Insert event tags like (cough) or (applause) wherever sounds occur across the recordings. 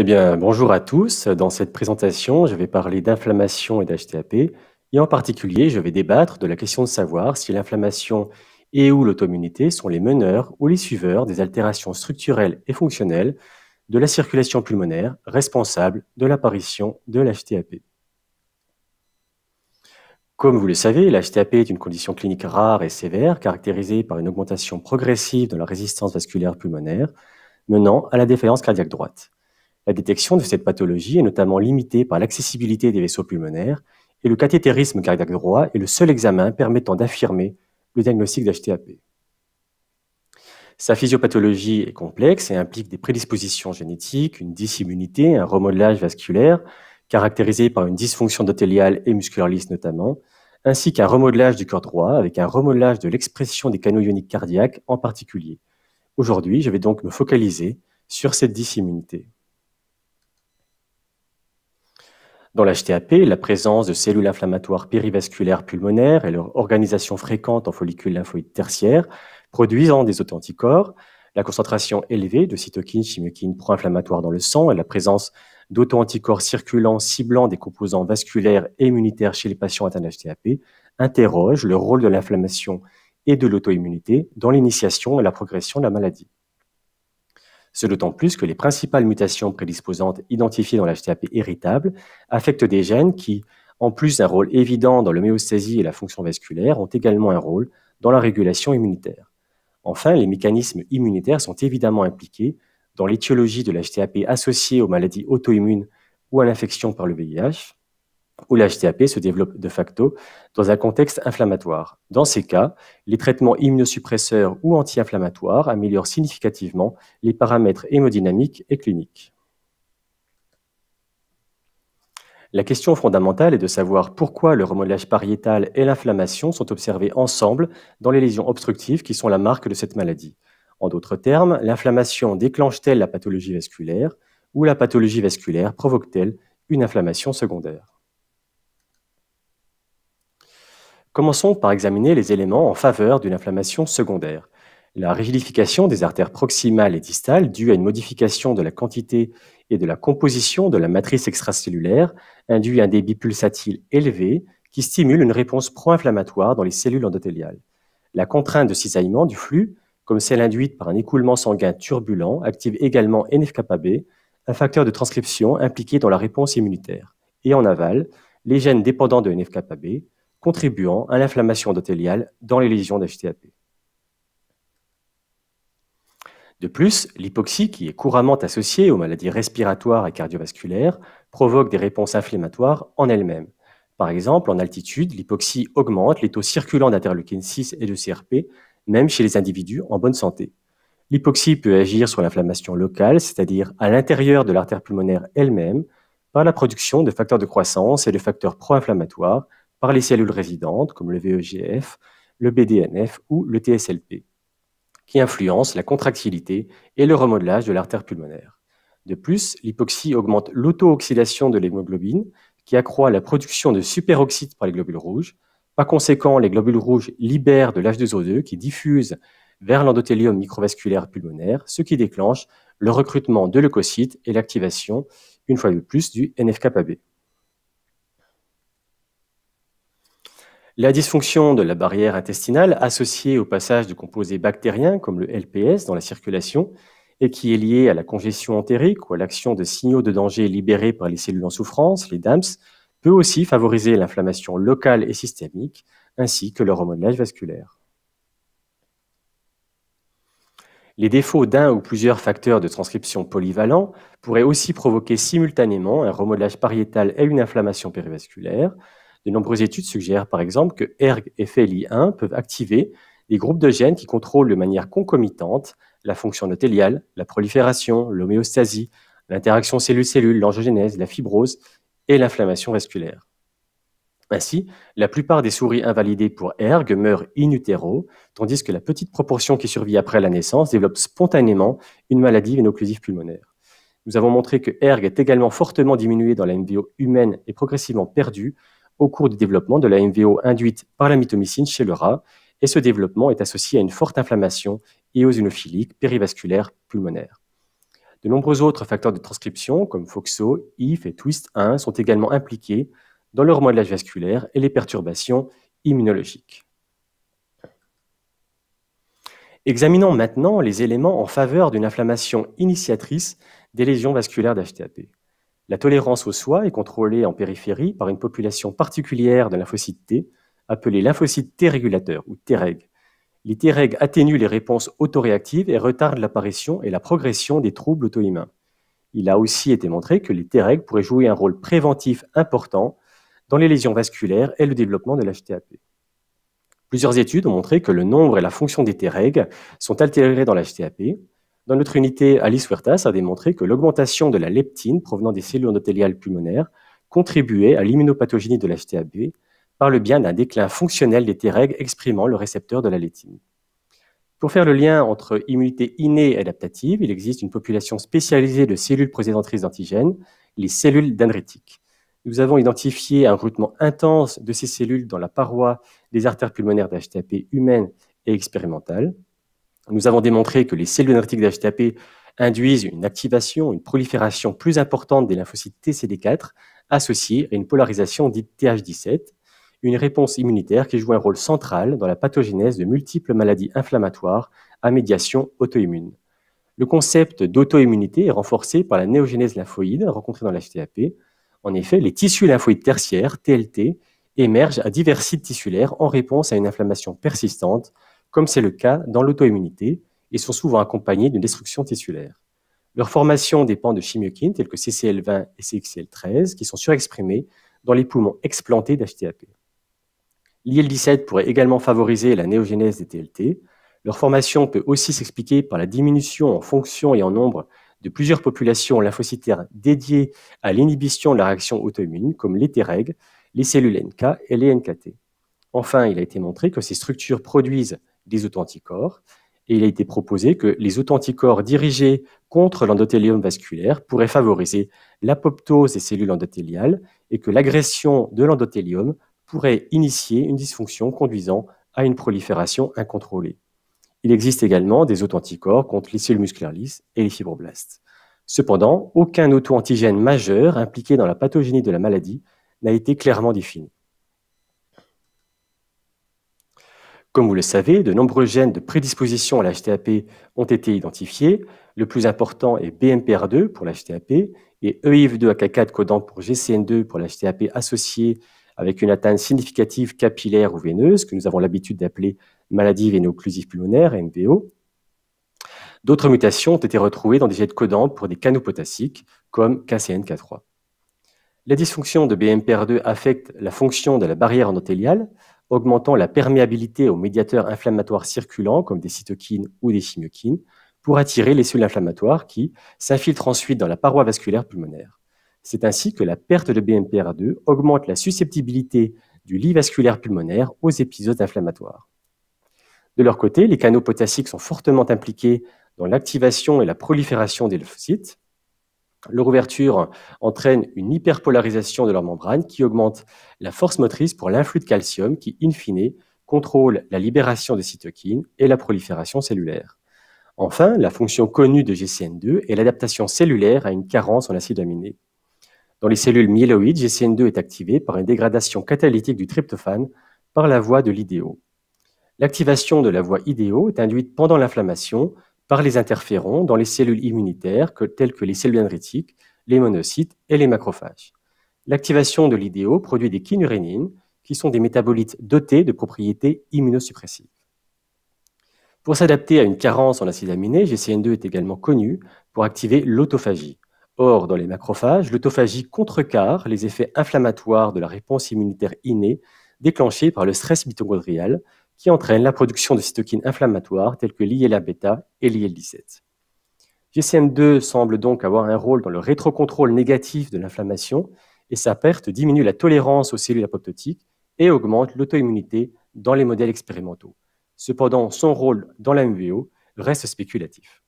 Eh bien, bonjour à tous. Dans cette présentation, je vais parler d'inflammation et d'HTAP. Et en particulier, je vais débattre de la question de savoir si l'inflammation et ou l'autoimmunité sont les meneurs ou les suiveurs des altérations structurelles et fonctionnelles de la circulation pulmonaire responsable de l'apparition de l'HTAP. Comme vous le savez, l'HTAP est une condition clinique rare et sévère caractérisée par une augmentation progressive de la résistance vasculaire pulmonaire menant à la défaillance cardiaque droite. La détection de cette pathologie est notamment limitée par l'accessibilité des vaisseaux pulmonaires et le cathétérisme cardiaque droit est le seul examen permettant d'affirmer le diagnostic d'HTAP. Sa physiopathologie est complexe et implique des prédispositions génétiques, une dysimmunité, un remodelage vasculaire, caractérisé par une dysfonction endothéliale et musculaire lisse notamment, ainsi qu'un remodelage du cœur droit avec un remodelage de l'expression des canaux ioniques cardiaques en particulier. Aujourd'hui, je vais donc me focaliser sur cette dysimmunité. Dans l'HTAP, la présence de cellules inflammatoires périvasculaires pulmonaires et leur organisation fréquente en follicules lymphoïdes tertiaires produisant des auto-anticorps, la concentration élevée de cytokines, chimiokines pro-inflammatoires dans le sang et la présence d'auto-anticorps circulants ciblant des composants vasculaires et immunitaires chez les patients atteints d'HTAP interrogent interroge le rôle de l'inflammation et de l'auto-immunité dans l'initiation et la progression de la maladie. Ce d'autant plus que les principales mutations prédisposantes identifiées dans l'HTAP héritable affectent des gènes qui, en plus d'un rôle évident dans l'homéostasie et la fonction vasculaire, ont également un rôle dans la régulation immunitaire. Enfin, les mécanismes immunitaires sont évidemment impliqués dans l'étiologie de l'HTAP associée aux maladies auto-immunes ou à l'infection par le VIH, où la se développe de facto dans un contexte inflammatoire. Dans ces cas, les traitements immunosuppresseurs ou anti-inflammatoires améliorent significativement les paramètres hémodynamiques et cliniques. La question fondamentale est de savoir pourquoi le remodelage pariétal et l'inflammation sont observés ensemble dans les lésions obstructives qui sont la marque de cette maladie. En d'autres termes, l'inflammation déclenche-t-elle la pathologie vasculaire ou la pathologie vasculaire provoque-t-elle une inflammation secondaire Commençons par examiner les éléments en faveur d'une inflammation secondaire. La rigidification des artères proximales et distales due à une modification de la quantité et de la composition de la matrice extracellulaire induit un débit pulsatile élevé qui stimule une réponse pro-inflammatoire dans les cellules endothéliales. La contrainte de cisaillement du flux, comme celle induite par un écoulement sanguin turbulent, active également nf un facteur de transcription impliqué dans la réponse immunitaire. Et en aval, les gènes dépendants de nf contribuant à l'inflammation endothéliale dans les lésions d'HTAP. De plus, l'hypoxie, qui est couramment associée aux maladies respiratoires et cardiovasculaires, provoque des réponses inflammatoires en elle-même. Par exemple, en altitude, l'hypoxie augmente les taux circulants d'interleukine 6 et de CRP, même chez les individus en bonne santé. L'hypoxie peut agir sur l'inflammation locale, c'est-à-dire à l'intérieur de l'artère pulmonaire elle-même, par la production de facteurs de croissance et de facteurs pro-inflammatoires par les cellules résidentes, comme le VEGF, le BDNF ou le TSLP, qui influencent la contractilité et le remodelage de l'artère pulmonaire. De plus, l'hypoxie augmente l'auto-oxydation de l'hémoglobine, qui accroît la production de superoxyde par les globules rouges. Par conséquent, les globules rouges libèrent de l'H2O2 qui diffuse vers l'endothélium microvasculaire pulmonaire, ce qui déclenche le recrutement de leucocytes et l'activation, une fois de plus, du nf La dysfonction de la barrière intestinale associée au passage de composés bactériens comme le LPS dans la circulation et qui est liée à la congestion entérique ou à l'action de signaux de danger libérés par les cellules en souffrance, les DAMS, peut aussi favoriser l'inflammation locale et systémique ainsi que le remodelage vasculaire. Les défauts d'un ou plusieurs facteurs de transcription polyvalents pourraient aussi provoquer simultanément un remodelage pariétal et une inflammation périvasculaire, de nombreuses études suggèrent par exemple que ERG et FLI1 peuvent activer des groupes de gènes qui contrôlent de manière concomitante la fonction notéliale, la prolifération, l'homéostasie, l'interaction cellule-cellule, l'angiogénèse, la fibrose et l'inflammation vasculaire. Ainsi, la plupart des souris invalidées pour ERG meurent in utero, tandis que la petite proportion qui survit après la naissance développe spontanément une maladie vénoclusive pulmonaire. Nous avons montré que ERG est également fortement diminué dans la MVO humaine et progressivement perdue au cours du développement de la MVO induite par la mitomycine chez le rat, et ce développement est associé à une forte inflammation éosinophilique périvasculaire pulmonaire. De nombreux autres facteurs de transcription, comme FOXO, IF et TWIST1, sont également impliqués dans leur remodelage vasculaire et les perturbations immunologiques. Examinons maintenant les éléments en faveur d'une inflammation initiatrice des lésions vasculaires d'HTAP. La tolérance au soi est contrôlée en périphérie par une population particulière de lymphocytes T, appelée lymphocytes T régulateurs ou Treg. Les Treg atténuent les réponses autoréactives et retardent l'apparition et la progression des troubles auto-humains. Il a aussi été montré que les Treg pourraient jouer un rôle préventif important dans les lésions vasculaires et le développement de l'HTAP. Plusieurs études ont montré que le nombre et la fonction des Treg sont altérés dans l'HTAP, dans notre unité, Alice Huertas a démontré que l'augmentation de la leptine provenant des cellules endothéliales pulmonaires contribuait à l'immunopathogénie de l'HTAP par le bien d'un déclin fonctionnel des Treg exprimant le récepteur de la leptine. Pour faire le lien entre immunité innée et adaptative, il existe une population spécialisée de cellules présentatrices d'antigènes, les cellules dendritiques. Nous avons identifié un recrutement intense de ces cellules dans la paroi des artères pulmonaires d'HTAP humaines et expérimentales nous avons démontré que les cellules de d'HTAP induisent une activation, une prolifération plus importante des lymphocytes TCD4 associés à une polarisation dite TH17, une réponse immunitaire qui joue un rôle central dans la pathogénèse de multiples maladies inflammatoires à médiation auto-immune. Le concept d'auto-immunité est renforcé par la néogénèse lymphoïde rencontrée dans l'HTAP. En effet, les tissus lymphoïdes tertiaires, TLT, émergent à divers sites tissulaires en réponse à une inflammation persistante comme c'est le cas dans l'auto-immunité, et sont souvent accompagnés d'une destruction tissulaire. Leur formation dépend de chimiokines telles que CCL20 et CXCL13 qui sont surexprimées dans les poumons explantés d'HTAP. L'IL-17 pourrait également favoriser la néogénèse des TLT. Leur formation peut aussi s'expliquer par la diminution en fonction et en nombre de plusieurs populations lymphocytaires dédiées à l'inhibition de la réaction auto-immune, comme les Treg, les cellules NK et les NKT. Enfin, il a été montré que ces structures produisent des auto Et il a été proposé que les auto dirigés contre l'endothélium vasculaire pourraient favoriser l'apoptose des cellules endothéliales et que l'agression de l'endothélium pourrait initier une dysfonction conduisant à une prolifération incontrôlée. Il existe également des auto contre les cellules musculaires lisses et les fibroblastes. Cependant, aucun auto-antigène majeur impliqué dans la pathogénie de la maladie n'a été clairement défini. Comme vous le savez, de nombreux gènes de prédisposition à l'HTAP ont été identifiés. Le plus important est BMPR2 pour l'HTAP et EIF2 AK4 codant pour GCN2 pour l'HTAP associé avec une atteinte significative capillaire ou veineuse, que nous avons l'habitude d'appeler maladie véno-occlusive pulmonaire, MVO. D'autres mutations ont été retrouvées dans des gènes codants pour des canaux potassiques, comme KCNK3. La dysfonction de BMPR2 affecte la fonction de la barrière endothéliale, augmentant la perméabilité aux médiateurs inflammatoires circulants, comme des cytokines ou des chimiokines, pour attirer les cellules inflammatoires qui s'infiltrent ensuite dans la paroi vasculaire pulmonaire. C'est ainsi que la perte de BMPR2 augmente la susceptibilité du lit vasculaire pulmonaire aux épisodes inflammatoires. De leur côté, les canaux potassiques sont fortement impliqués dans l'activation et la prolifération des lymphocytes, leur ouverture entraîne une hyperpolarisation de leur membrane qui augmente la force motrice pour l'influx de calcium qui, in fine, contrôle la libération des cytokines et la prolifération cellulaire. Enfin, la fonction connue de GCN2 est l'adaptation cellulaire à une carence en acide aminé. Dans les cellules myéloïdes, GCN2 est activé par une dégradation catalytique du tryptophane par la voie de l'idéo. L'activation de la voie idéo est induite pendant l'inflammation par les interférons dans les cellules immunitaires telles que les cellules dendritiques, les monocytes et les macrophages. L'activation de l'IDO produit des kinurénines, qui sont des métabolites dotés de propriétés immunosuppressives. Pour s'adapter à une carence en acide aminé, GCN2 est également connu pour activer l'autophagie. Or, dans les macrophages, l'autophagie contrecarre les effets inflammatoires de la réponse immunitaire innée déclenchée par le stress mitochondrial qui entraîne la production de cytokines inflammatoires telles que lila 1 bêta et l'IL-17. gcm 2 semble donc avoir un rôle dans le rétrocontrôle négatif de l'inflammation et sa perte diminue la tolérance aux cellules apoptotiques et augmente l'autoimmunité dans les modèles expérimentaux. Cependant, son rôle dans la MVO reste spéculatif.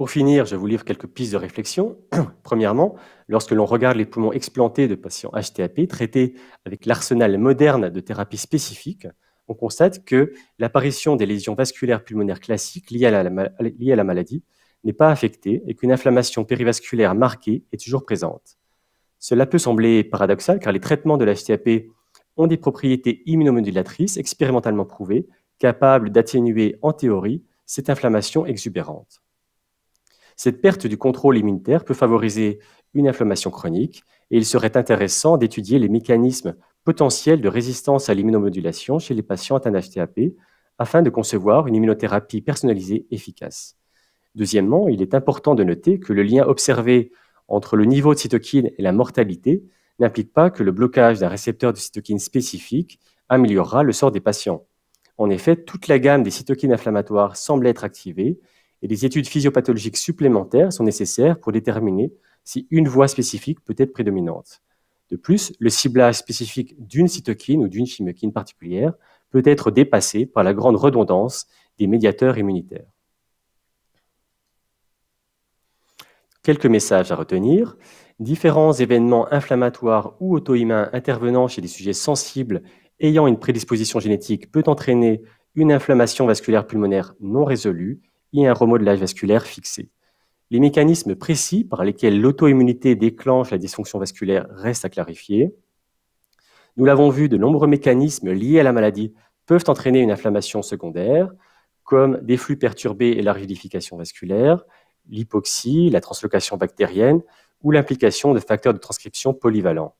Pour finir, je vous livre quelques pistes de réflexion. (clears throat) Premièrement, lorsque l'on regarde les poumons explantés de patients HTAP traités avec l'arsenal moderne de thérapies spécifiques, on constate que l'apparition des lésions vasculaires pulmonaires classiques liées à la maladie n'est pas affectée et qu'une inflammation périvasculaire marquée est toujours présente. Cela peut sembler paradoxal car les traitements de l'HTAP ont des propriétés immunomodulatrices expérimentalement prouvées, capables d'atténuer en théorie cette inflammation exubérante. Cette perte du contrôle immunitaire peut favoriser une inflammation chronique et il serait intéressant d'étudier les mécanismes potentiels de résistance à l'immunomodulation chez les patients atteints d'HTAP afin de concevoir une immunothérapie personnalisée efficace. Deuxièmement, il est important de noter que le lien observé entre le niveau de cytokine et la mortalité n'implique pas que le blocage d'un récepteur de cytokine spécifique améliorera le sort des patients. En effet, toute la gamme des cytokines inflammatoires semble être activée et des études physiopathologiques supplémentaires sont nécessaires pour déterminer si une voie spécifique peut être prédominante. De plus, le ciblage spécifique d'une cytokine ou d'une chimiokine particulière peut être dépassé par la grande redondance des médiateurs immunitaires. Quelques messages à retenir. Différents événements inflammatoires ou auto-immuns intervenant chez des sujets sensibles ayant une prédisposition génétique peut entraîner une inflammation vasculaire pulmonaire non résolue et un remodelage vasculaire fixé. Les mécanismes précis par lesquels l'auto-immunité déclenche la dysfonction vasculaire restent à clarifier. Nous l'avons vu, de nombreux mécanismes liés à la maladie peuvent entraîner une inflammation secondaire, comme des flux perturbés et la rigidification vasculaire, l'hypoxie, la translocation bactérienne ou l'implication de facteurs de transcription polyvalents.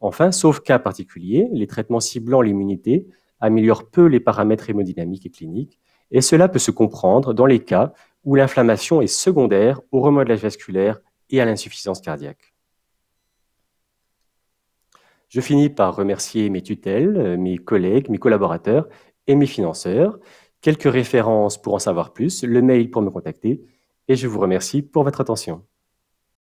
Enfin, sauf cas particulier, les traitements ciblant l'immunité améliorent peu les paramètres hémodynamiques et cliniques, et cela peut se comprendre dans les cas où l'inflammation est secondaire au remodelage vasculaire et à l'insuffisance cardiaque. Je finis par remercier mes tutelles, mes collègues, mes collaborateurs et mes financeurs. Quelques références pour en savoir plus, le mail pour me contacter, et je vous remercie pour votre attention.